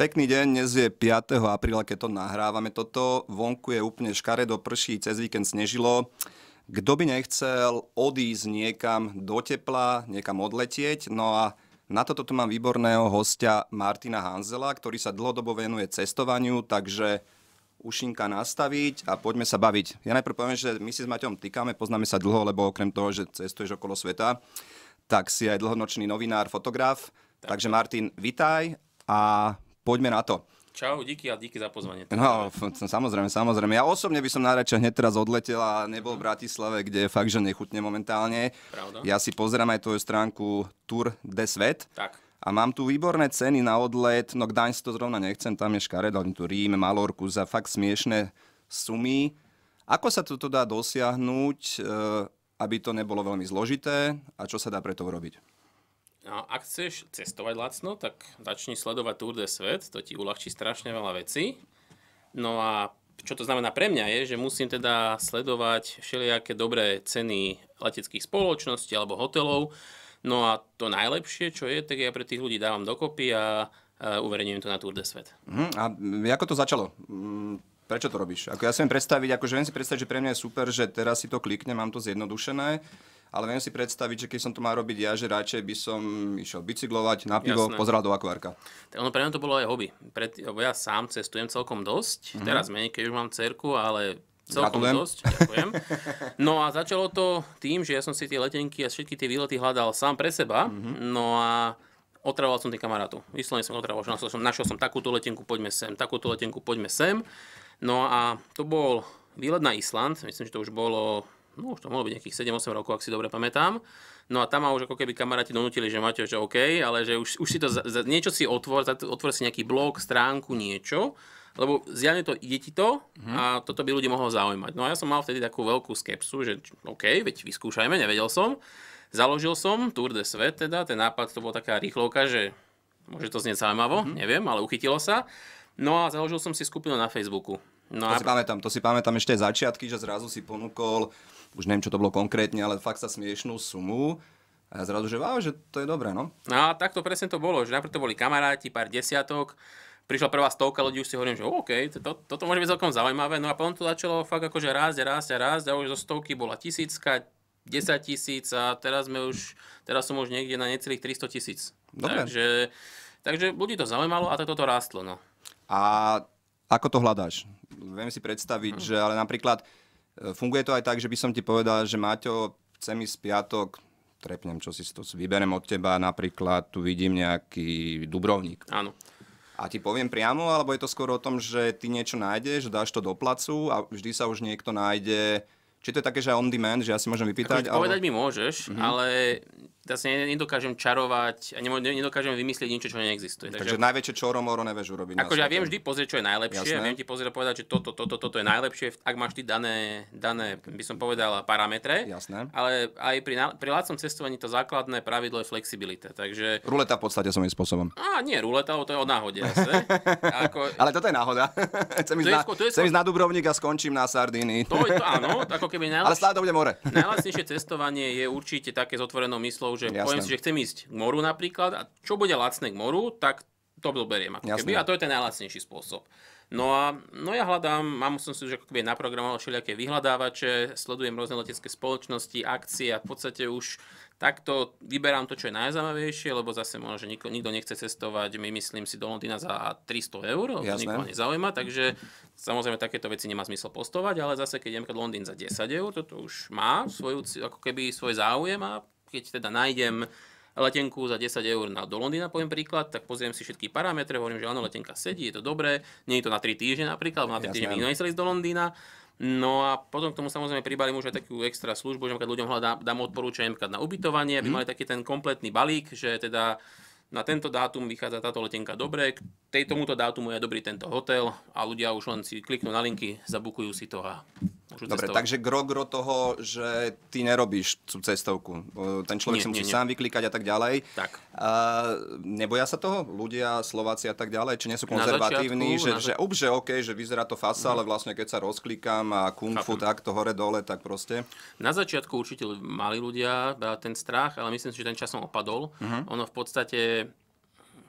Pekný deň, dnes je 5. apríla, keď to nahrávame toto. Vonku je úplne škaredo, prší, cez víkend snežilo. Kto by nechcel odísť niekam do tepla, niekam odletieť? No a na toto tu mám výborného hostia Martina Hanzela, ktorý sa dlhodobo venuje cestovaniu, takže ušinka nastaviť a poďme sa baviť. Ja najprv poviem, že my si s Maťom týkame, poznáme sa dlho, lebo okrem toho, že cestuješ okolo sveta, tak si aj dlhonočný novinár, fotograf. Tak. Takže Martin, vitaj a poďme na to. Čau, díky a díky za pozvanie. No, samozrejme, samozrejme. Ja osobne by som najradšej hneď teraz odletel a nebol v Bratislave, kde fakt, že nechutne momentálne. Pravda. Ja si pozerám aj tvoju stránku Tour de Svet. Tak. A mám tu výborné ceny na odlet, no si to zrovna nechcem, tam je škared, ale tu Rím, Malorku za fakt smiešné sumy. Ako sa toto dá dosiahnuť, eh, aby to nebolo veľmi zložité a čo sa dá pre to urobiť? No, ak chceš cestovať lacno, tak začni sledovať Tour de Svet, to ti uľahčí strašne veľa vecí. No a čo to znamená pre mňa je, že musím teda sledovať všelijaké dobré ceny leteckých spoločností alebo hotelov. No a to najlepšie, čo je, tak ja pre tých ľudí dávam dokopy a uverejňujem to na Tour de Svet. Mm, A ako to začalo? Mm, prečo to robíš? Ako ja si viem predstaviť, akože viem si predstaviť, že pre mňa je super, že teraz si to kliknem, mám to zjednodušené ale viem si predstaviť, že keď som to mal robiť ja, že radšej by som išiel bicyklovať na pivo, Jasné. pozerať do akvárka. Tak ono pre mňa to bolo aj hobby. Pred, ja sám cestujem celkom dosť, mm-hmm. teraz menej, keď už mám cerku, ale celkom Gratulujem. dosť, ďakujem. No a začalo to tým, že ja som si tie letenky a všetky tie výlety hľadal sám pre seba, mm-hmm. no a otravoval som tých kamarátu. Vyslovene som otravoval, že našiel som, našiel som takúto letenku, poďme sem, takúto letenku, poďme sem. No a to bol výlet na Island, myslím, že to už bolo no už to mohlo byť nejakých 7-8 rokov, ak si dobre pamätám. No a tam ma už ako keby kamaráti donútili, že máte, že OK, ale že už, už si to, za, za, niečo si otvor, za, otvor si nejaký blog, stránku, niečo, lebo zjavne to ide ti to mm-hmm. a toto by ľudí mohlo zaujímať. No a ja som mal vtedy takú veľkú skepsu, že OK, veď vyskúšajme, nevedel som. Založil som Tour de Svet, teda ten nápad to bola taká rýchlovka, že môže to znieť zaujímavo, mm-hmm. neviem, ale uchytilo sa. No a založil som si skupinu na Facebooku. No to, a... si pamätám, to si pamätám ešte začiatky, že zrazu si ponúkol, už neviem, čo to bolo konkrétne, ale fakt sa smiešnú sumu. A ja zrazu, že wow, že to je dobré, no? No a takto presne to bolo, že najprv to boli kamaráti, pár desiatok, prišla prvá stovka ľudí, už si hovorím, že OK, to, toto môže byť celkom zaujímavé, no a potom to začalo fakt akože rásť a rásť a rásť a už zo stovky bola tisícka, 10 tisíc a teraz sme už, teraz som už niekde na necelých 300 tisíc. Takže, takže ľudí to zaujímalo a tak toto rástlo, no. A ako to hľadáš? Viem si predstaviť, hm. že ale napríklad e, funguje to aj tak, že by som ti povedal, že Maťo, chcem ísť piatok, trepnem, čo si to vyberem od teba, napríklad tu vidím nejaký Dubrovník. Áno. A ti poviem priamo, alebo je to skôr o tom, že ty niečo nájdeš, dáš to do placu a vždy sa už niekto nájde, či to je také, že on demand, že ja si môžem vypýtať? Akože ale... povedať mi môžeš, mm-hmm. ale vlastne nedokážem čarovať a nedokážem vymyslieť niečo, čo neexistuje. Takže, Takže najväčšie moro nevieš urobiť. Akože ja viem vždy pozrieť, čo je najlepšie. Jasné. Viem ti pozrieť a povedať, že toto, toto, toto je najlepšie, ak máš ty dané, dané by som povedal, parametre. Jasné. Ale aj pri, pri lácom cestovaní to základné pravidlo je flexibilita. Takže... Ruleta v podstate som spôsobom. A nie, ruleta, to je o náhode. ako... Ale toto je náhoda. chcem ísť, na, to je chcem ísť na Dubrovník a skončím na Sardíny. To je to, áno, ako keby najlepšie... Ale stále to bude more. najlacnejšie cestovanie je určite také s otvorenou myslou, že Jasné. poviem si, že chcem ísť k moru napríklad a čo bude lacné k moru, tak to doberiem ako keby a to je ten najlacnejší spôsob. No a no ja hľadám, mám som si už ako keby naprogramoval všelijaké vyhľadávače, sledujem rôzne letecké spoločnosti, akcie a v podstate už takto vyberám to, čo je najzaujímavejšie, lebo zase možno, že nikto, nikto nechce cestovať, my myslím si do Londýna za 300 eur, to nikoho nezaujíma, takže samozrejme takéto veci nemá zmysel postovať, ale zase keď idem Londýn za 10 eur, toto už má svoju, ako keby svoj záujem a keď teda nájdem letenku za 10 eur na, do Londýna, poviem príklad, tak pozriem si všetky parametre, hovorím, že áno, letenka sedí, je to dobré, nie je to na 3 týždne napríklad, na 3 týždne by ísť do Londýna. No a potom k tomu samozrejme pribalím už aj takú extra službu, že ľuďom hľadá, dám odporúčanie na ubytovanie, aby mm. mali taký ten kompletný balík, že teda na tento dátum vychádza táto letenka dobre, k tej, tomuto dátumu je dobrý tento hotel a ľudia už len si kliknú na linky, zabukujú si to a Môžu Dobre, cestovať. takže gro-gro toho, že ty nerobíš tú cestovku. Ten človek nie, si musí nie, nie. sám vyklikať a tak ďalej. Tak. A neboja sa toho ľudia, Slováci a tak ďalej? Či nie sú konzervatívni? Začiatku, že, na... že, že OK, že vyzerá to fasa, no. ale vlastne keď sa rozklikám a kung fu takto hore-dole, tak proste. Na začiatku určite mali ľudia ten strach, ale myslím si, že ten časom opadol. Uh-huh. Ono v podstate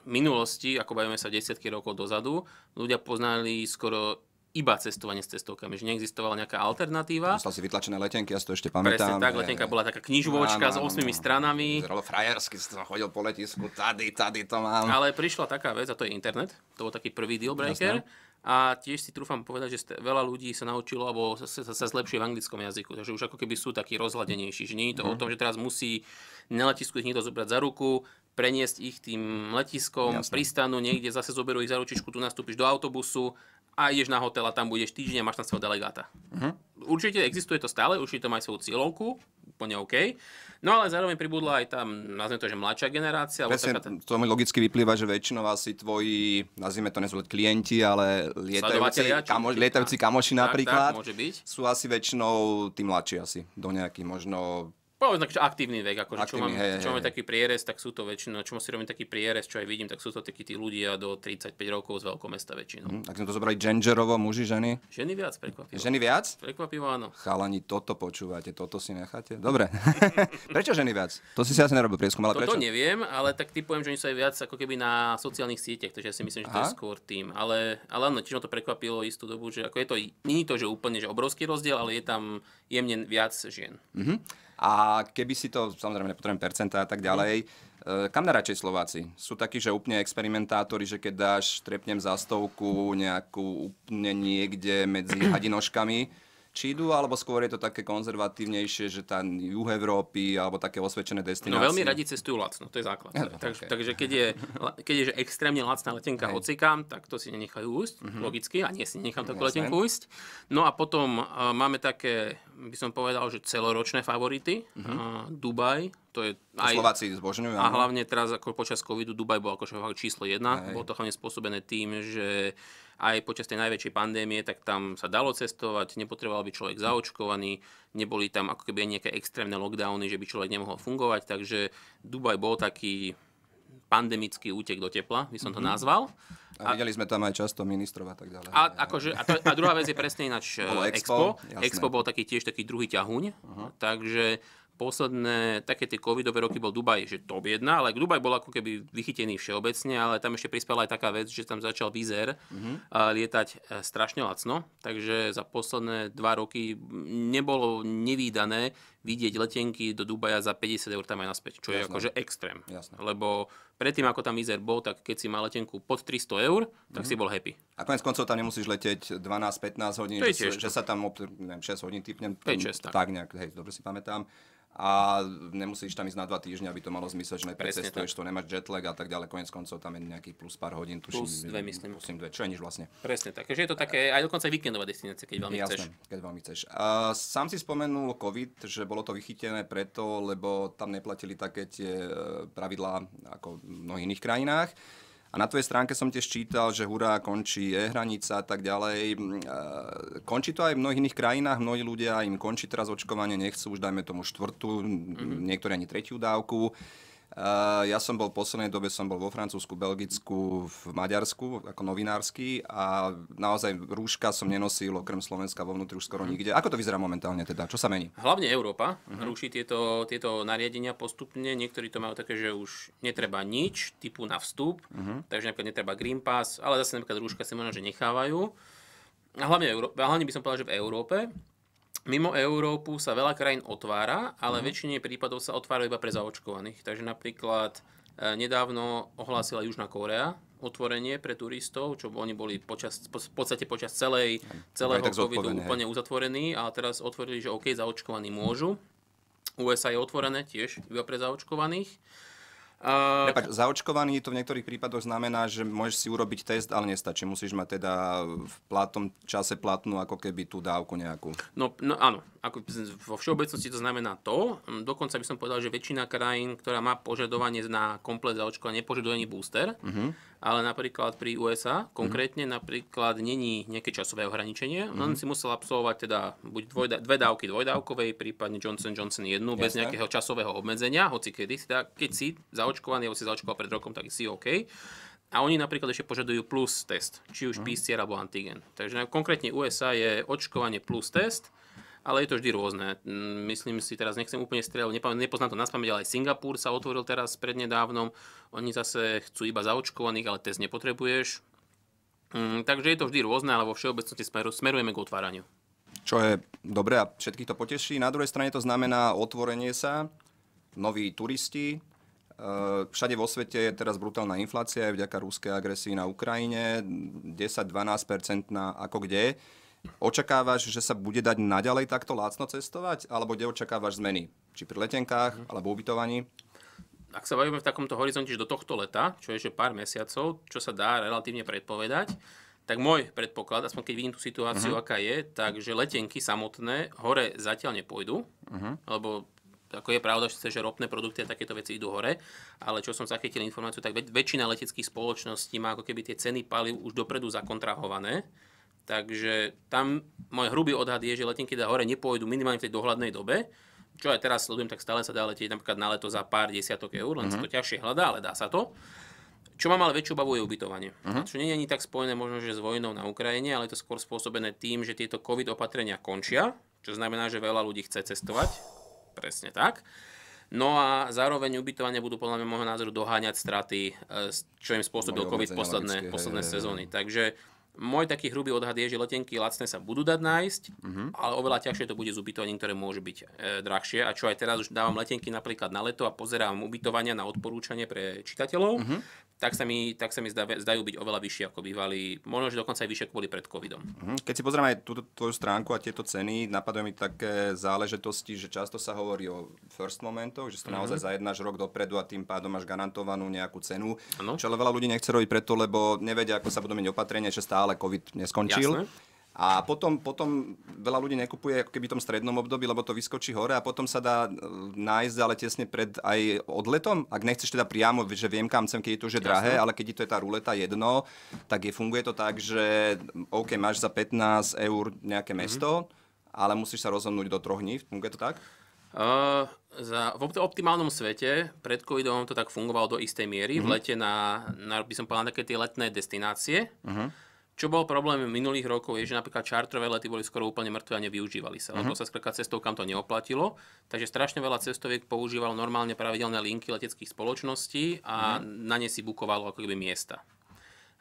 minulosti, ako bavíme sa desiatky rokov dozadu, ľudia poznali skoro iba cestovanie s cestovkami, že neexistovala nejaká alternatíva. Musel si vytlačené letenky, ja si to ešte pamätám. Presne tak, letenka bola taká knižovočka s osmými stranami. Vyzeralo frajersky, som chodil po letisku, tady, tady to mám. Ale prišla taká vec, a to je internet, to bol taký prvý deal breaker. A tiež si trúfam povedať, že veľa ľudí sa naučilo alebo sa, sa, sa zlepšuje v anglickom jazyku. Takže už ako keby sú takí rozhľadenejší. Že nie je to mm. o mhm. tom, že teraz musí na letisku ich niekto zobrať za ruku, preniesť ich tým letiskom, Jasne. pristanú niekde, zase zoberú ich za ručičku, tu nastúpiš do autobusu a ideš na hotel a tam budeš týždeň a máš tam svojho delegáta. Uh-huh. Určite existuje to stále, určite to má aj svoju cieľovku, úplne OK. No ale zároveň pribudla aj tam, nazvime to, že mladšia generácia. Presne, taká... to mi logicky vyplýva, že väčšinou asi tvoji, nazvime to nezvolať klienti, ale lietajúci, kamo, lietajúci kamoši tak, napríklad, tak, môže byť. sú asi väčšinou tí mladší asi, do nejakých možno povedzme, že aktívny vek, akože aktívny, čo, mám, hej, čo hej. taký prierez, tak sú to väčšinou, čo si robím taký prierez, čo aj vidím, tak sú to takí tí ľudia do 35 rokov z veľkého mesta väčšinou. Hm, ak sme to zobrali genderovo, muži, ženy? Ženy viac, prekvapivo. Ženy viac? Prekvapivo, áno. Chalani, toto počúvate, toto si necháte? Dobre. prečo ženy viac? To si si asi nerobil prieskum, ale Toto prečo? neviem, ale tak typujem, že oni sú aj viac ako keby na sociálnych sieťach, takže ja si myslím, že to Aha. je skôr tým. Ale, ale áno, ma to prekvapilo istú dobu, že ako je to, nie je to, že úplne že obrovský rozdiel, ale je tam jemne viac žien. Mm-hmm. A keby si to, samozrejme nepotrebujem percenta a tak ďalej, eh, kam na radšej Slováci? Sú takí, že úplne experimentátori, že keď dáš, trepnem za stovku nejakú úplne niekde medzi hadinoškami, či idú, alebo skôr je to také konzervatívnejšie, že tá juh Európy alebo také osvedčené destinácie. No veľmi radi cestujú lacno, to je základ. Ja, tak, okay. Takže keď je, keď je že extrémne lacná letenka hey. ocikám, tak to si nenechajú ísť, mm-hmm. logicky, a nie si nenechám takú Jasne. letenku újsť. No a potom uh, máme také, by som povedal, že celoročné favority. Mm-hmm. Uh, Dubaj, to je aj... Slováci zbožňujú. A hlavne teraz ako počas covidu Dubaj bol akože číslo jedna. Hey. Bolo to hlavne spôsobené tým, že aj počas tej najväčšej pandémie, tak tam sa dalo cestovať, nepotreboval by človek zaočkovaný, neboli tam ako keby nejaké extrémne lockdowny, že by človek nemohol fungovať, takže Dubaj bol taký pandemický útek do tepla, by som to mhm. nazval. A, a videli sme tam aj často ministrov a tak ďalej. A, akože, a, to, a druhá vec je presne ináč eh, Expo. Expo, Expo bol taký tiež taký druhý ťahuň, uh-huh. takže posledné také tie covidové roky bol Dubaj, že to jedna, ale Dubaj bol ako keby vychytený všeobecne, ale tam ešte prispela aj taká vec, že tam začal Vizer mm-hmm. lietať e, strašne lacno, takže za posledné dva roky nebolo nevýdané vidieť letenky do Dubaja za 50 eur tam aj naspäť, čo Jasné. je akože extrém. Jasné. Lebo predtým, ako tam izer bol, tak keď si mal letenku pod 300 eur, tak mm-hmm. si bol happy. A konec koncov tam nemusíš letieť 12-15 hodín, že, že, sa tam, neviem, 6 hodín typnem, 5, 6, tak. tak nejak, hej, dobre si pamätám a nemusíš tam ísť na dva týždne, aby to malo zmysel, že neprecestuješ to, nemáš jetlag a tak ďalej. Konec koncov tam je nejaký plus pár hodín, tuším. Plus dve, myslím. Plus dve, čo je nič vlastne. Presne tak. že je to také aj dokonca aj víkendová destinácia, keď veľmi Jasne, chceš. keď veľmi chceš. A sám si spomenul COVID, že bolo to vychytené preto, lebo tam neplatili také tie e, pravidlá ako v mnohých iných krajinách. A na tvojej stránke som tiež čítal, že hurá, končí je hranica a tak ďalej. Mm, končí to aj v mnohých iných krajinách, mnohí ľudia im končí teraz očkovanie, nechcú už dajme tomu štvrtú, mm-hmm. niektoré ani tretiu dávku. Eh, ja som bol v poslednej dobe som bol vo Francúzsku, Belgicku, v Maďarsku ako novinársky a naozaj rúška som nenosil okrem Slovenska vo vnútri už skoro mhm. nikde. Ako to vyzerá momentálne teda? Čo sa mení? Hlavne Európa uh-huh. Mhm. rúši tieto, tieto nariadenia postupne. Niektorí to majú také, že už netreba nič typu na vstup, uh-huh. takže napríklad netreba Green Pass, ale zase napríklad rúška si možno, že nechávajú. A hlavne, Euró- hlavne by som povedal, že v Európe Mimo Európu sa veľa krajín otvára, ale mm. väčšine prípadov sa otvára iba pre zaočkovaných. Takže napríklad e, nedávno ohlásila Južná Kórea otvorenie pre turistov, čo oni boli počas, po, v podstate počas celej, celého covidu úplne uzatvorení a teraz otvorili, že OK, zaočkovaní môžu. USA je otvorené tiež iba pre zaočkovaných. Uh, Prepač, zaočkovaný to v niektorých prípadoch znamená, že môžeš si urobiť test, ale nestačí. Musíš mať teda v platnom čase platnú ako keby tú dávku nejakú. No, no áno, ako vo všeobecnosti to znamená to. Mm, dokonca by som povedal, že väčšina krajín, ktorá má požadovanie na komplet zaočkovanie, nepožaduje ani booster. Uh-huh ale napríklad pri USA mhm. konkrétne mm. napríklad není nejaké časové ohraničenie, mm. len mhm. si musel absolvovať teda buď dvojda, dve dávky dvojdávkovej, prípadne Johnson Johnson jednu, Jasne. bez nejakého časového obmedzenia, hoci kedy teda, keď si zaočkovaný, alebo si zaočkoval pred rokom, tak si OK. A oni napríklad ešte požadujú plus test, či už mm. PCR alebo antigen. Takže konkrétne USA je očkovanie plus test, ale je to vždy rôzne. Mm, myslím si, teraz nechcem úplne strieľať, nepoznám to na ale aj Singapur sa otvoril teraz prednedávnom. Oni zase chcú iba zaočkovaných, ale test nepotrebuješ. Mm, takže je to vždy rôzne, ale vo všeobecnosti smerujeme k otváraniu. Čo je dobré a všetkých to poteší. Na druhej strane to znamená otvorenie sa, noví turisti, e, Všade vo svete je teraz brutálna inflácia aj vďaka ruskej agresii na Ukrajine, 10-12% ako kde. Očakávaš, že sa bude dať naďalej takto lácno cestovať, alebo kde očakávaš zmeny? Či pri letenkách, mhm. alebo ubytovaní? Ak sa bavíme v takomto horizonte, do tohto leta, čo je že pár mesiacov, čo sa dá relatívne predpovedať, tak môj predpoklad, aspoň keď vidím tú situáciu, uh-huh. aká je, takže letenky samotné hore zatiaľ nepôjdu, uh-huh. lebo ako je pravda, že ropné produkty a takéto veci idú hore, ale čo som zachytil informáciu, tak väčšina leteckých spoločností má ako keby tie ceny paliv už dopredu zakontrahované, Takže tam môj hrubý odhad je, že letenky teda hore nepôjdu minimálne v tej dohľadnej dobe. Čo aj teraz sledujem, tak stále sa dá letieť napríklad na leto za pár desiatok eur, len mm-hmm. sa mhm. to ťažšie hľadá, ale dá sa to. Čo mám ale väčšiu obavu je ubytovanie. Uh-huh. Čo nie je ani tak spojené možno, že s vojnou na Ukrajine, ale je to skôr spôsobené tým, že tieto COVID opatrenia končia, čo znamená, že veľa ľudí chce cestovať. Presne tak. No a zároveň ubytovanie budú podľa môjho názoru doháňať straty, e, čo im spôsobil COVID posledné, posledné sezóny. Takže môj taký hrubý odhad je, že letenky lacné sa budú dať nájsť, mm-hmm. ale oveľa ťažšie to bude s ubytovaním, ktoré môže byť e, drahšie. A čo aj teraz už dávam letenky napríklad na leto a pozerám ubytovania na odporúčanie pre čitateľov. Mm-hmm tak sa mi, tak sa mi zdá, zdajú byť oveľa vyššie ako bývali, možno, že dokonca aj vyššie kvôli pred covidom. Mhm. Keď si pozrieme aj túto tvoju stránku a tieto ceny, napadajú mi také záležitosti, že často sa hovorí o first momentoch, že si to mm-hmm. naozaj zajednáš rok dopredu a tým pádom máš garantovanú nejakú cenu, ano. čo ale veľa ľudí nechce robiť preto, lebo nevedia, ako sa budú meniť opatrenie, že stále covid neskončil. Jasne. A potom, potom veľa ľudí nekupuje ako keby v tom strednom období, lebo to vyskočí hore a potom sa dá e, nájsť ale tesne pred aj odletom. Ak nechceš teda priamo, že viem kam chcem, keď je to že drahé, ale keď to je tá ruleta jedno, tak je, funguje to tak, že mm, OK, máš za 15 eur nejaké mhm. mesto, mm-hmm. ale musíš sa rozhodnúť do troch dní. Funguje to tak? Uh, za, v optimálnom svete pred covidom to tak fungovalo do istej miery. Mm-hmm. V mhm. lete na, na, by som povedal, také tie letné destinácie. Mm-hmm čo bol problém v minulých rokov je, že napríklad čartrové lety boli skoro úplne mŕtve a nevyužívali sa, lebo mm-hmm. sa skrka kam to neoplatilo. Takže strašne veľa cestoviek používalo normálne pravidelné linky leteckých spoločností a uh-huh. na ne si bukovalo ako keby miesta.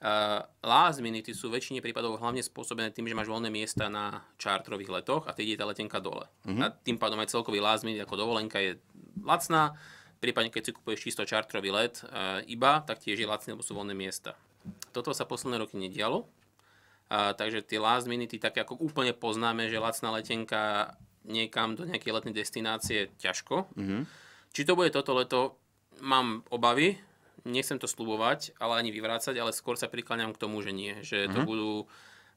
Uh, last minute sú väčšine prípadov hlavne spôsobené tým, že máš voľné miesta na čartrových letoch a tedy je tá letenka dole. Uh-huh. A tým pádom aj celkový last minute ako dovolenka je lacná, prípadne keď si kupuješ čisto čartrový let uh, iba, tak tiež je lacný, lebo sú voľné miesta. Toto sa posledné roky nedialo, a, takže tie last minuty, tak ako úplne poznáme, že lacná letenka niekam do nejakej letnej destinácie ťažko. Mm-hmm. Či to bude toto leto, mám obavy, nechcem to slubovať, ale ani vyvrácať, ale skôr sa prikláňam k tomu, že nie. Že mm-hmm. to mhm. budú...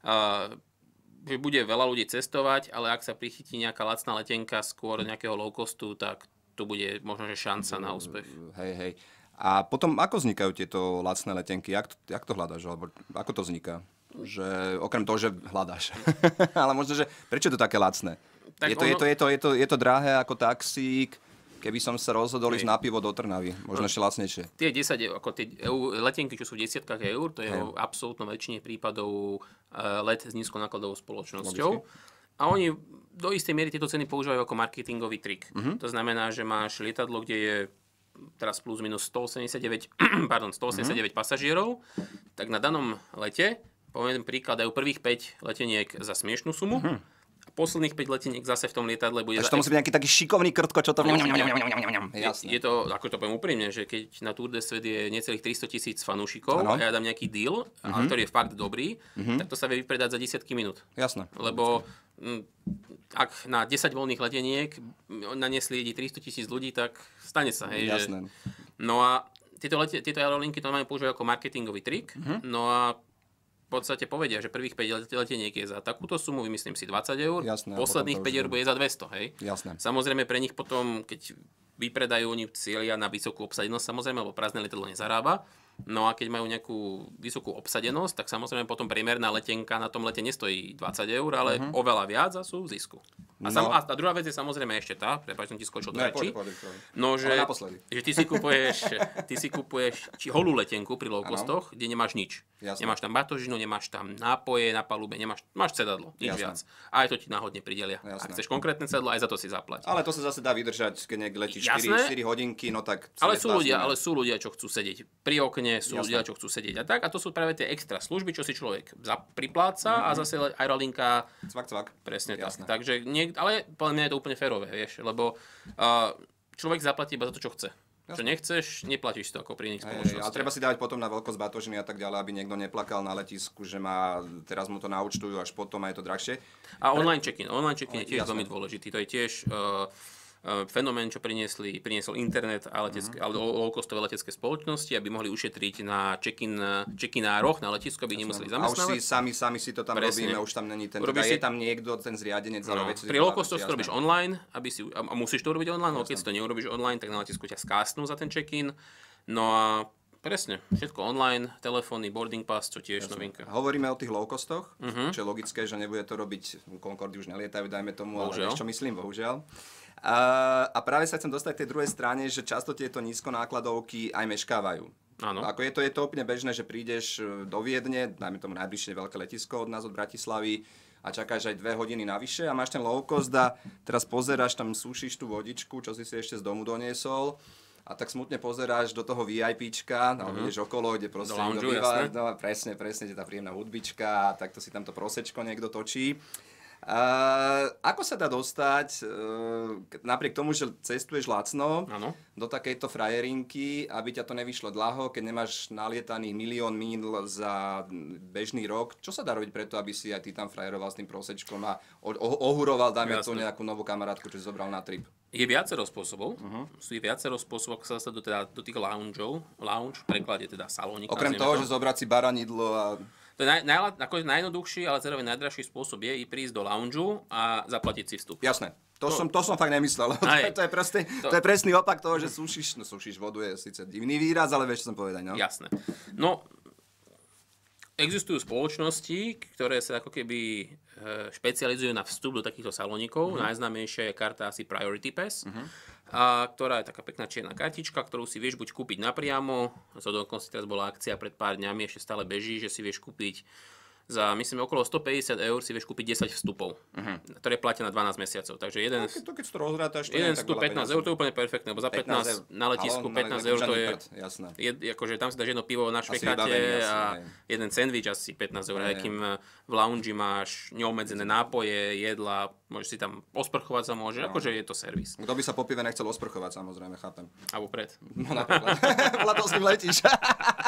Uh, že bude veľa ľudí cestovať, ale ak sa prichytí nejaká lacná letenka skôr do nejakého low costu, tak tu bude možno že šanca na úspech. Hej, hej. A potom ako vznikajú tieto lacné letenky? Jak, jak to hľadaš? Alebo ako to vzniká? že okrem toho, že hľadáš. Ale možno, že prečo je to také lacné? Tak je, to, ono... je, to, je, to, je, to, je to drahé ako taxík, keby som sa rozhodol ísť na pivo do Trnavy, možno ešte lacnejšie. Tie 10 ako tie EU, letenky, čo sú v desiatkách eur, to je v absolútnom väčšine prípadov eh, let s nízkonákladovou spoločnosťou. Logicky. A oni do istej miery tieto ceny používajú ako marketingový trik. Mm-hmm. To znamená, že máš lietadlo, kde je teraz plus minus 189, pardon, 189 mm-hmm. pasažierov, tak na danom lete poviem príklad, dajú prvých 5 leteniek za smiešnú sumu, mhm. a posledných 5 leteniek zase v tom lietadle bude... Takže to musí byť nejaký taký šikovný krtko, čo to... Je, je to, ako to poviem úprimne, že keď na Tour de Svet je necelých 300 tisíc fanúšikov ano. a ja dám nejaký deal, a mhm. ktorý je fakt dobrý, mhm. tak to sa vie vypredať za desiatky minút. Jasné. Lebo ak na 10 voľných leteniek na ne 300 tisíc ľudí, tak stane sa. Hej, Jasné. Že... No a tieto, tieto aerolinky to majú používať ako marketingový trik. Mm-hmm. No a podstate povedia, že prvých 5 leteniek je za takúto sumu, vymyslím si 20 eur, Jasné, posledných 5 eur bude za 200, hej? Jasné. Samozrejme pre nich potom, keď vypredajú, oni cieľia na vysokú obsadenosť, samozrejme, lebo prázdne letadlo nezarába. No a keď majú nejakú vysokú obsadenosť, tak samozrejme potom priemerná letenka na tom lete nestojí 20 eur, ale uh-huh. oveľa viac a sú v zisku. A, no. sam, no. a, tá druhá vec je samozrejme ešte tá, prepáč, som ti skočil do reči. No, že, že ty si kupuješ, ty si kupuješ či holú letenku pri low costoch, kde nemáš nič. Jasne. Nemáš tam batožinu, nemáš tam nápoje na palube, nemáš, máš sedadlo, nič Jasne. viac. A aj to ti náhodne pridelia. Jasne. Ak chceš konkrétne sedlo, aj za to si zaplať. Ale to sa zase dá vydržať, keď niekde letí 4, 4 hodinky, no tak... Ale sú, ľudia, ale sú ľudia, čo chcú sedieť pri okne, sú Jasne. ľudia, čo chcú sedieť a tak. A to sú práve tie extra služby, čo si človek pripláca mm-hmm. a zase rolinka... Cvak, cvak. Presne Jasne. tak. Takže niek- ale podľa mňa je to úplne férové, vieš, lebo uh, človek zaplatí iba za to, čo chce. Jasne. Čo nechceš, neplatíš to ako pri iných spoločnostiach. A treba si dávať potom na veľkosť batožiny a tak ďalej, aby niekto neplakal na letisku, že má, teraz mu to naučtujú až potom a je to drahšie. A online check-in. Online check-in je tiež veľmi dôležitý. To je tiež uh, Eh, fenomén, čo priniesli, priniesol internet a letecké, mm-hmm. ale low-costové letecké spoločnosti, aby mohli ušetriť na check-in, eh, check-inároch na letisko aby nemuseli zamestnávať. A už si sami, sami si to tam Presne. robíme, už tam není ten, Robí teda si... je tam niekto, ten zriadenec, no. veci. Pri low-cost to robíš online, aby si, a musíš to robiť online, no keď to neurobiš online, tak na letisku ťa skásnú za ten check-in. No a Presne, všetko online, telefóny, boarding pass, čo tiež Jasne. novinka. Hovoríme o tých low-costoch, uh-huh. čo je logické, že nebude to robiť, Concordy už nelietajú, dajme tomu, bohužiaľ. ale čo myslím, bohužiaľ. A práve sa chcem dostať k tej druhej strane, že často tieto nízkonákladovky aj meškávajú. Áno. Ako je to, je to úplne bežné, že prídeš e, do Viedne, dajme tomu najbližšie veľké letisko od nás, od Bratislavy, a čakáš aj dve hodiny navyše a máš ten low cost a teraz pozeráš, tam sušíš tú vodičku, čo si si ešte z domu doniesol a tak smutne pozeráš do toho VIPčka, tam uh-huh. ideš okolo, kde proste do lounge, býva, no, presne, presne, kde tá príjemná hudbička a takto si tam to prosečko niekto točí ako sa dá dostať, e, napriek tomu, že cestuješ lacno, ano. do takejto frajerinky, aby ťa to nevyšlo dlho, keď nemáš nalietaný milión mil za bežný rok, čo sa dá robiť preto, aby si aj ty tam frajeroval s tým prosečkom a ohuroval, dáme to nejakú novú kamarátku, čo si zobral na trip? Je viacero spôsobov. Uh-huh. Sú viacero spôsobov, ako sa dostať do, teda, do tých loungeov. Lounge v preklade teda salónik. Okrem toho, to. že zobrať si baranidlo a... To je naj, naj, najjednoduchší, ale zároveň najdražší spôsob je i prísť do loungeu a zaplatiť si vstup. Jasné. To, to, no. som, to som fakt nemyslel. Aj, to, je presný, to... to je presný opak toho, že sušíš, no, sušíš vodu je síce divný výraz, ale vieš, čo som povedať. No? Jasné. No, Existujú spoločnosti, ktoré sa ako keby eh, špecializujú na vstup do takýchto salónikov. Uh-huh. Mhm. Najznámejšia je karta asi Priority Pass, uh-huh. a, ktorá je taká pekná čierna kartička, ktorú si vieš buď kúpiť napriamo, zo dokonca teraz bola akcia pred pár dňami, ešte stále beží, že si vieš kúpiť za myslím okolo 150 eur si vieš kúpiť 10 vstupov, uh-huh. ktoré platia na 12 mesiacov. Takže jeden, no, keď, to, keď to to jeden vstup 15 eur, to je úplne perfektné, lebo za 15, 15 na letisku 15 eur to je, jasné. je akože tam si dáš jedno pivo na švekate a aj. jeden sandwich asi 15 eur, aj kým eh, v lounge máš neobmedzené nápoje, jedla, Môžeš si tam osprchovať sa môže, no. akože je to servis. Kto by sa po pive nechcel osprchovať, samozrejme, chápem. Alebo pred. No napríklad. Vlado s ním letíš.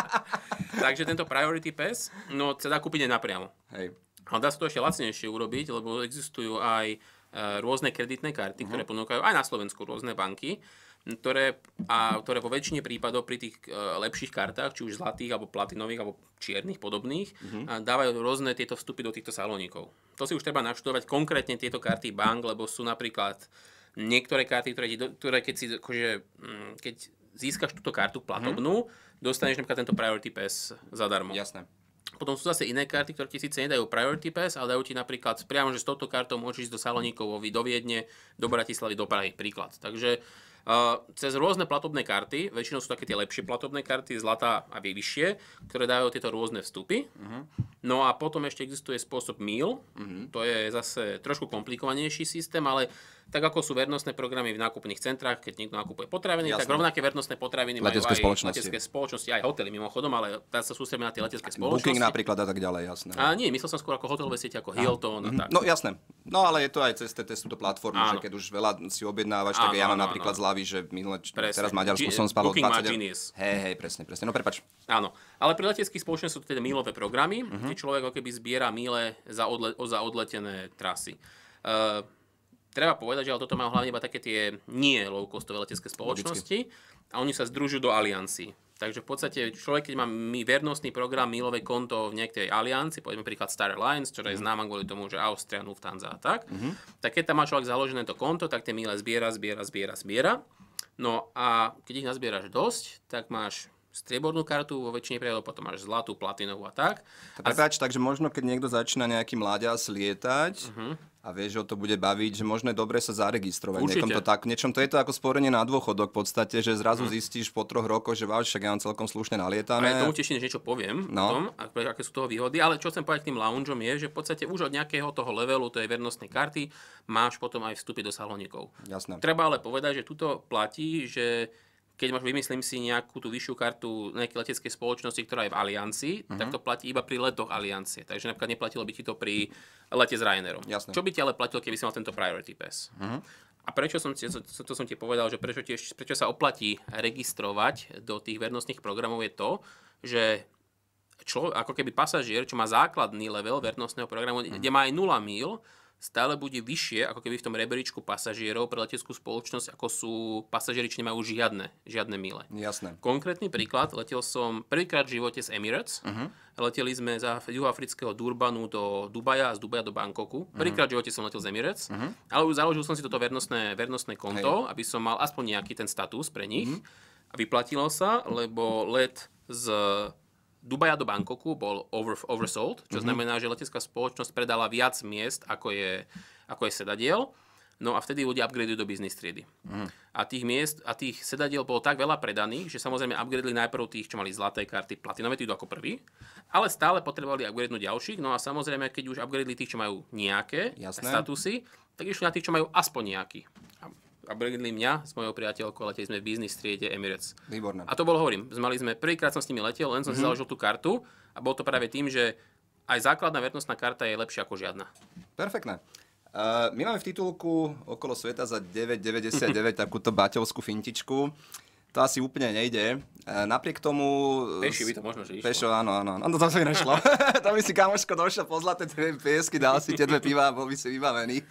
Takže tento Priority Pass, no sa dá kúpiť nenapriamo. Hej. Ale dá sa to ešte lacnejšie urobiť, lebo existujú aj e, rôzne kreditné karty, uh-huh. ktoré mhm. ponúkajú aj na Slovensku rôzne banky ktoré, a, ktoré vo väčšine prípadov pri tých e, lepších kartách, či už zlatých, alebo platinových, alebo čiernych, podobných, mm-hmm. a dávajú rôzne tieto vstupy do týchto salónikov. To si už treba naštudovať konkrétne tieto karty bank, lebo sú napríklad niektoré karty, ktoré, ti do, ktoré keď si akože, mm, keď získaš túto kartu mhm. platobnú, mm-hmm. dostaneš napríklad tento Priority Pass zadarmo. Jasné. Potom sú zase iné karty, ktoré ti síce nedajú Priority Pass, ale dajú ti napríklad priamo, že s touto kartou môžeš ísť do Saloníkov, do Viedne, do Bratislavy, do Prahy, príklad. Takže Eh, cez rôzne platobné karty, väčšinou sú také tie lepšie platobné karty, zlatá a vyššie, ktoré dajú tieto rôzne vstupy. Uh-huh. No a potom ešte existuje spôsob MIL, uh-huh. Mhm. to je zase trošku komplikovanejší systém, ale tak ako sú vernostné programy v nákupných centrách, keď niekto nakupuje potraviny, Jasne. tak rovnaké vernostné potraviny letecké majú aj spoločnosti. letecké spoločnosti, aj hotely mimochodom, ale tá sa sústredíme na tie letecké spoločnosti. Booking napríklad a tak ďalej, jasné. A nie, myslel som skôr ako hotelové siete, ako Hilton a mhm. tak. No jasné. No ale je to aj cez túto platformu, že keď už veľa si objednávaš, tak ja mám napríklad zľavy, že minule, teraz v Maďarsku som spal 20. Hej, hej, presne, presne. No prepač. Áno. Ale pri leteckých spoločnosti sú teda mílové programy, mhm. kde človek ako keby zbiera míle za, za odletené trasy. Uh, Treba povedať, že ale toto majú hlavne iba také tie nie low-costové letecké spoločnosti Logicky. a oni sa združujú do alianci. Takže v podstate človek, keď má mi vernostný program, milové konto v nejakej alianci, povedzme príklad Star Alliance, čo je mhm. známa kvôli tomu, že Austria, Lufthansa a tak, mm-hmm. tak keď tam má človek založené to konto, tak tie milé zbiera, zbiera, zbiera, zbiera. No a keď ich nazbieraš dosť, tak máš striebornú kartu, vo väčšine prípadov potom máš zlatú, platinovú a tak. Prepač, a... takže možno keď niekto začína nejaký mláďas lietať, uh-huh a vieš, že o to bude baviť, že možno je dobre sa zaregistrovať. Určite. Niekom to tak, niečom to je to ako sporenie na dôchodok v podstate, že zrazu mm. zistíš po troch rokoch, že váš, však ja mám celkom slušne nalietané. A to utešenie, že niečo poviem no. o tom, aké sú toho výhody, ale čo chcem povedať k tým loungeom je, že v podstate už od nejakého toho levelu, to je vernostnej karty, máš potom aj vstupy do salónikov. Jasné. Treba ale povedať, že tuto platí, že keď máš, vymyslím si nejakú tú vyššiu kartu nejakej leteckej spoločnosti, ktorá je v aliancii, uh-huh. Mhm. tak to platí iba pri letoch aliancie. Takže napríklad neplatilo by ti to pri lete s Ryanairom. Jasne. Čo by ti ale platilo, keby si mal tento priority pass? Uh-huh. A prečo som, to, to som ti povedal, že prečo, tiež, prečo sa oplatí registrovať do tých vernostných programov je to, že človek, ako keby pasažier, čo má základný level vernostného programu, uh-huh. kde má aj 0 mil, stále bude vyššie, ako keby v tom rebríčku pasažierov pre leteckú spoločnosť, ako sú pasažieri, či nemajú žiadne, žiadne míle. Jasné. Konkrétny príklad, letel som prvýkrát v živote z Emirates. Uh-huh. Leteli sme z juhoafrického Durbanu do Dubaja a z Dubaja do Bangkoku. Mhm. Prvýkrát v živote som letel z Emirates, uh-huh. ale už založil som si toto vernostné, vernostné konto, Hej. aby som mal aspoň nejaký ten status pre nich. Uh-huh. A vyplatilo sa, lebo let z Dubaja do Bangkoku bol over, oversold, čo mm-hmm. znamená, že letecká spoločnosť predala viac miest, ako je, ako je sedadiel. No a vtedy ľudia upgradujú do biznis triedy. Mm. A tých miest a tých sedadiel bolo tak veľa predaných, že samozrejme upgradili najprv tých, čo mali zlaté karty, platinové, tí ako prvý, ale stále potrebovali upgradenúť ďalších. No a samozrejme, keď už upgradili tých, čo majú nejaké Jasné. statusy, tak išli na tých, čo majú aspoň nejaký a brigli mňa s mojou priateľkou, leteli sme v business triede Emirates. Výborné. A to bol, hovorím, mali sme, prvýkrát som s nimi letel, len som mm-hmm. si mhm. založil tú kartu a bol to práve tým, že aj základná vernostná karta je lepšia ako žiadna. Perfektné. Uh, my máme v titulku Okolo sveta za 9,99 takúto baťovskú fintičku. To asi úplne nejde. Uh, napriek tomu... Peši by to možno, že išlo. Pešo, áno, áno. No to tam sa mi nešlo. tam by si kamoško došiel po zlaté piesky, dal si tie dve piva a bol by si vybavený.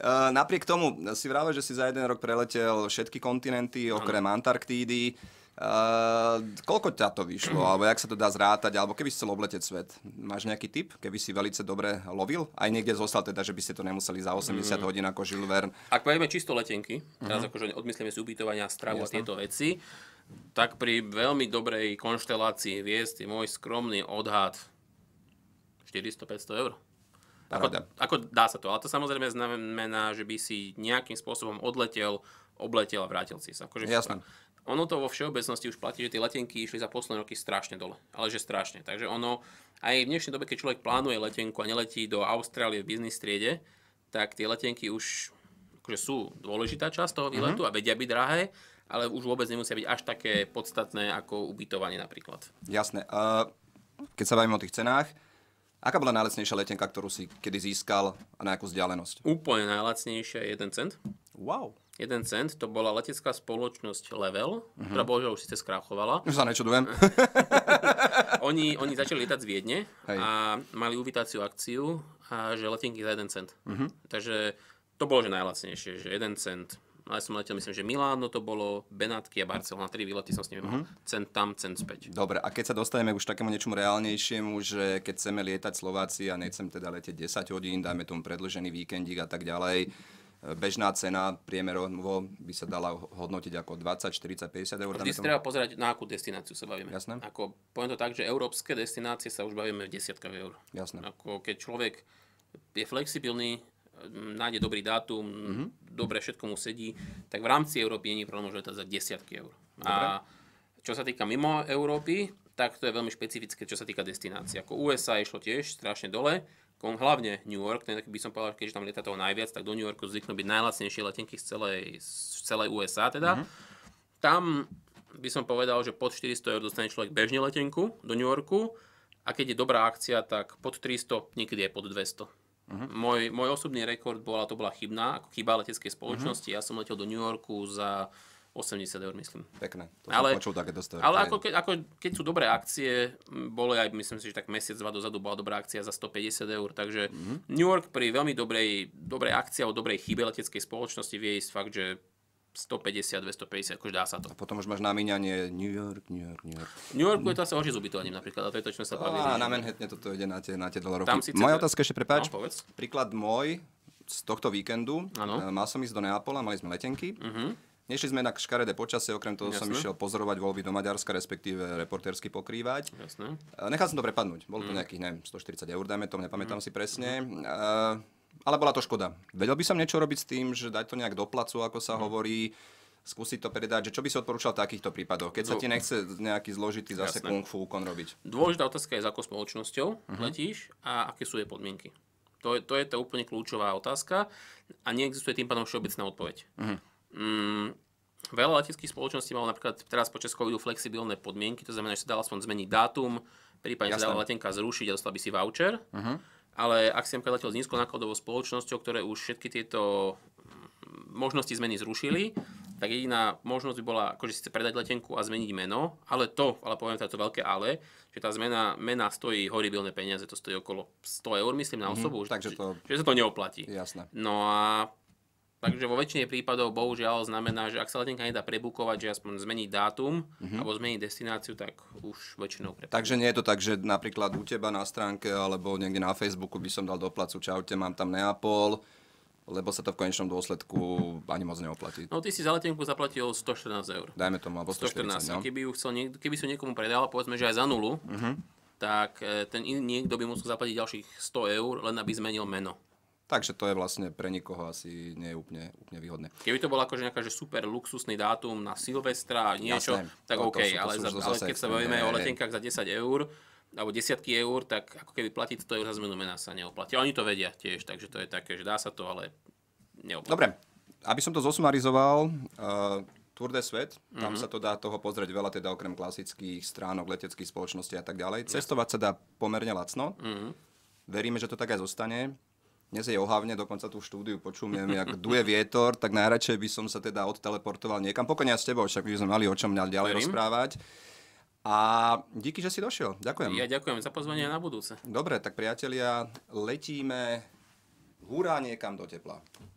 Eh, napriek tomu si vravel, že si za jeden rok preletel všetky kontinenty, okrem ano. Antarktídy. Uh, koľko ťa to vyšlo, alebo jak sa to dá zrátať, alebo keby si chcel obletieť svet? Máš nejaký tip, keby si velice dobre lovil? Aj niekde zostal teda, že by ste to nemuseli za 80 mm. hodín ako Jules Verne. Ak povieme čisto letenky, uh-huh. teraz akože odmyslíme si ubytovania, stravu a tieto veci, tak pri veľmi dobrej konštelácii hviezd je môj skromný odhad 400-500 eur. Ako, ako dá sa to, ale to samozrejme znamená, že by si nejakým spôsobom odletel, obletel a vrátil si sa. Akože Jasné. Ono to vo všeobecnosti už platí, že tie letenky išli za posledné roky strašne dole. Ale že strašne. Takže ono, aj v dnešnej dobe, keď človek plánuje letenku a neletí do Austrálie v biznis triede, tak tie letenky už akože sú dôležitá časť toho výletu mm-hmm. a vedia byť drahé, ale už vôbec nemusia byť až také podstatné ako ubytovanie napríklad. Jasné. Uh, keď sa bavíme o tých cenách, Aká bola najlacnejšia letenka, ktorú si kedy získal a na akú vzdialenosť? Úplne najlacnejšia je 1 cent. Wow. 1 cent, to bola letecká spoločnosť Level, uh-huh. ktorá bohužiaľ už síce skrachovala. Už sa nečudujem. oni, oni začali lietať z Viedne Hej. a mali uvitáciu akciu, a že letenky za 1 cent. Uh-huh. Takže to bolo že najlacnejšie, že 1 cent No ja som letel, myslím, že Miláno to bolo, Benátky a Barcelona, tri výlety som s nimi mal. Mm-hmm. Cen tam, cen späť. Dobre, a keď sa dostaneme už takému niečomu reálnejšiemu, že keď chceme lietať Slováci a nechcem teda letieť 10 hodín, dajme tomu predlžený víkendík a tak ďalej, e, bežná cena priemerovo by sa dala hodnotiť ako 20, 40, 50 eur. Vždy si treba pozerať, na akú destináciu sa bavíme. Jasné. Ako, poviem to tak, že európske destinácie sa už bavíme v desiatkách eur. Jasné. Ako keď človek je flexibilný, nájde dobrý dátum, mm-hmm. dobre všetko mu sedí, tak v rámci Európy nie je problém, môže za desiatky eur. Dobre. A čo sa týka mimo Európy, tak to je veľmi špecifické, čo sa týka destinácií. Ako USA išlo tiež strašne dole, hlavne New York, ten by som povedal, keďže tam lieta toho najviac, tak do New Yorku zvyknú byť najlacnejšie letenky z celej, z celej USA teda. Mm-hmm. Tam by som povedal, že pod 400 eur dostane človek bežne letenku do New Yorku a keď je dobrá akcia, tak pod 300, niekedy aj pod 200. Uh-huh. Môj, môj osobný rekord bola, to bola chybná, ako chyba leteckej spoločnosti. Uh-huh. Ja som letel do New Yorku za 80 eur, myslím. Pekné, to ale, počul také dostať. Ale ako, ke, ako, keď sú dobré akcie, boli aj, myslím si, že tak mesiac, dva dozadu bola dobrá akcia za 150 eur, takže uh-huh. New York pri veľmi dobrej, dobrej akcii alebo dobrej chybe leteckej spoločnosti vie ísť fakt, že 150, 250, akože dá sa to. A potom už máš namíňanie New York, New York, New York. New York je to asi horšie s ubytovaním napríklad, a to je to, čo sa bavili. Á, na Manhattan toto ide na tie, na tie dolarovky. Tam síce... Moja otázka ešte, prepáč, no, povedz. príklad môj z tohto víkendu, ano. E, mal som ísť do Neapola, mali sme letenky, uh-huh. Nešli sme na škaredé počasie, okrem toho Jasne. som išiel pozorovať voľby do Maďarska, respektíve reportérsky pokrývať. Jasne. Nechal som to prepadnúť. Bolo to mm. nejakých, neviem, 140 eur, dajme to, nepamätám mm. si presne. Mm. Uh, ale bola to škoda. Vedel by som niečo robiť s tým, že dať to nejak do placu, ako sa hmm. hovorí, skúsiť to predať, že čo by si odporúčal v takýchto prípadoch, keď sa no. ti nechce nejaký zložitý zase Jasné. kung fu kon robiť? Dôležitá otázka je, za akou spoločnosťou uh-huh. letíš a aké sú jej podmienky. To je, to je tá úplne kľúčová otázka a neexistuje tým pádom všeobecná odpoveď. Uh-huh. Mm, veľa leteckých spoločností malo napríklad teraz počas covidu flexibilné podmienky, to znamená, že sa dá aspoň zmeniť dátum, prípadne Jasné. sa dala letenka zrušiť a dostal by si voucher. Uh-huh ale ak si napríklad letel s nízkonákladovou spoločnosťou, ktoré už všetky tieto mm, možnosti zmeny zrušili, tak jediná možnosť by bola akože si predať letenku a zmeniť meno, ale to, ale poviem to veľké ale, že tá zmena mena stojí horibilné peniaze, to stojí okolo 100 eur, myslím, na mhm, osobu. Mm, takže to, že, že sa to neoplatí. Jasné. No a Takže vo väčšine prípadov bohužiaľ znamená, že ak sa letenka nedá prebukovať, že aspoň zmení dátum mm-hmm. alebo zmení destináciu, tak už väčšinou prebukujú. Takže nie je to tak, že napríklad u teba na stránke alebo niekde na Facebooku by som dal do placu čaute, mám tam Neapol, lebo sa to v konečnom dôsledku ani moc neoplatí. No ty si za letenku zaplatil 114 eur. Dajme tomu, alebo 114. 140, no. keby, ju chcel keby si ju niekomu predal, povedzme, že aj za nulu, mm-hmm. tak e, ten niekto by musel zaplatiť ďalších 100 eur, len aby zmenil meno. Takže to je vlastne pre nikoho asi nie je úplne, úplne výhodné. Keby to bolo akože nejaká že super luxusný dátum na Silvestra a niečo, Jasné, tak to, OK, to sú, to ale, sú, za, ale keď sa bavíme o letenkách za 10 eur, alebo desiatky eur, tak ako keby platiť 100 eur za zmenu mena sa neoplatí. Oni to vedia tiež, takže to je také, že dá sa to, ale neoplatí. Dobre, aby som to zosumarizoval, uh, Tour de Svet, tam mm-hmm. sa to dá toho pozrieť veľa, teda okrem klasických stránok, leteckých spoločností a tak ďalej. Cestovať sa dá pomerne lacno. Mm-hmm. Veríme, že to tak aj zostane dnes je ohavne, dokonca tú štúdiu počujem, jak duje vietor, tak najradšej by som sa teda odteleportoval niekam. Pokojne s tebou, však by sme mali o čom ďalej Verím. rozprávať. A díky, že si došiel. Ďakujem. Ja ďakujem za pozvanie na budúce. Dobre, tak priatelia, letíme hurá niekam do tepla.